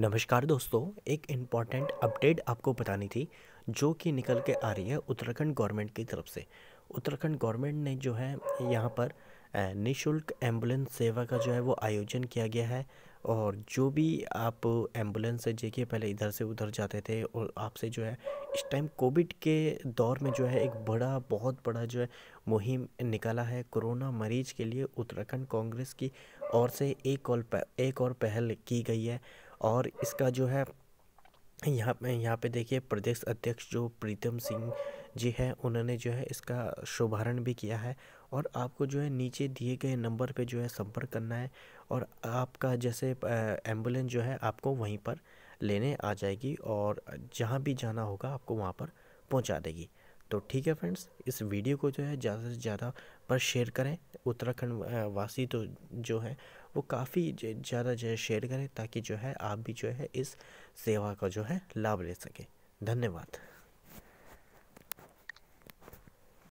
नमस्कार दोस्तों एक इम्पॉर्टेंट अपडेट आपको बतानी थी जो कि निकल के आ रही है उत्तराखंड गवर्नमेंट की तरफ से उत्तराखंड गवर्नमेंट ने जो है यहाँ पर निशुल्क एम्बुलेंस सेवा का जो है वो आयोजन किया गया है और जो भी आप एम्बुलेंस से देखिए पहले इधर से उधर जाते थे और आपसे जो है इस टाइम कोविड के दौर में जो है एक बड़ा बहुत बड़ा जो है मुहिम निकाला है कोरोना मरीज के लिए उत्तराखंड कांग्रेस की ओर से एक और एक और पहल की गई है और इसका जो है यहाँ पे यहाँ पे देखिए प्रदेश अध्यक्ष जो प्रीतम सिंह जी हैं उन्होंने जो है इसका शुभारंभ भी किया है और आपको जो है नीचे दिए गए नंबर पे जो है संपर्क करना है और आपका जैसे एम्बुलेंस जो है आपको वहीं पर लेने आ जाएगी और जहाँ भी जाना होगा आपको वहाँ पर पहुँचा देगी तो ठीक है फ्रेंड्स इस वीडियो को जो है ज़्यादा से ज़्यादा पर शेयर करें उत्तराखंड वासी तो जो है वो काफ़ी ज़्यादा जो है शेयर करें ताकि जो है आप भी जो है इस सेवा का जो है लाभ ले सकें धन्यवाद